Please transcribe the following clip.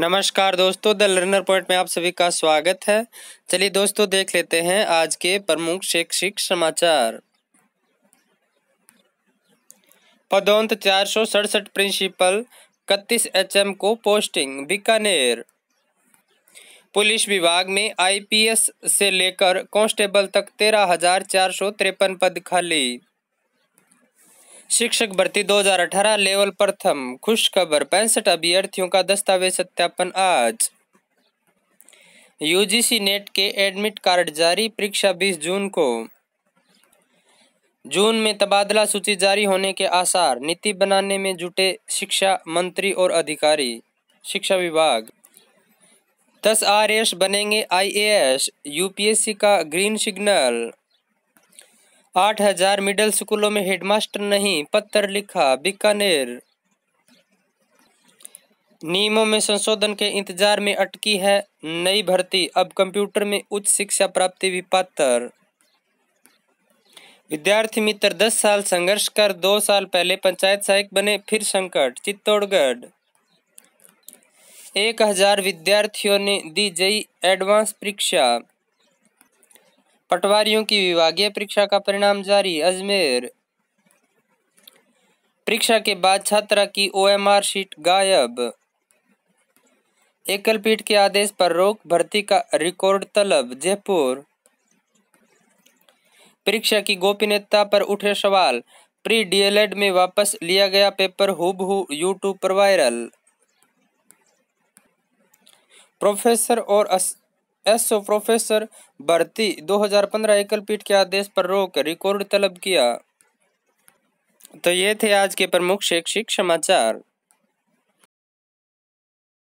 नमस्कार दोस्तों the learner point में आप सभी का स्वागत है चलिए दोस्तों देख लेते हैं आज के प्रमुख शैक्षिक समाचार पदोन्त चार सौ सड़सठ प्रिंसिपल इकतीस एम को पोस्टिंग बीकानेर पुलिस विभाग में आईपीएस से लेकर कांस्टेबल तक तेरह हजार चार सौ तिरपन पद खाली शिक्षक भर्ती 2018 लेवल प्रथम खुशखबर पैंसठ अभ्यर्थियों का दस्तावेज सत्यापन आज यूजीसी नेट के एडमिट कार्ड जारी परीक्षा 20 जून को जून में तबादला सूची जारी होने के आसार नीति बनाने में जुटे शिक्षा मंत्री और अधिकारी शिक्षा विभाग दस आर बनेंगे आईएएस यूपीएससी का ग्रीन सिग्नल आठ हजार मिडिल स्कूलों में हेडमास्टर नहीं पत्र लिखा बीकानेर नियमों में संशोधन के इंतजार में अटकी है नई भर्ती अब कंप्यूटर में उच्च शिक्षा प्राप्ति भी पात्र विद्यार्थी मित्र दस साल संघर्ष कर दो साल पहले पंचायत सहायक बने फिर संकट चित्तौड़गढ़ एक हजार विद्यार्थियों ने दी जई एडवांस परीक्षा पटवारियों की विभागीय परीक्षा का परिणाम जारी अजमेर परीक्षा के बाद छात्रा की ओएमआर शीट गायब एकल पीठ के आदेश पर रोक भर्ती का रिकॉर्ड तलब जयपुर परीक्षा की गोपनीयता पर उठे सवाल प्री डीएलएड में वापस लिया गया पेपर हूबहू यूट्यूब पर वायरल प्रोफेसर और एसओ प्रोफेसर भर्ती 2015 एकल पीठ के आदेश पर रोक रिकॉर्ड तलब किया तो ये थे आज के प्रमुख शैक्षिक समाचार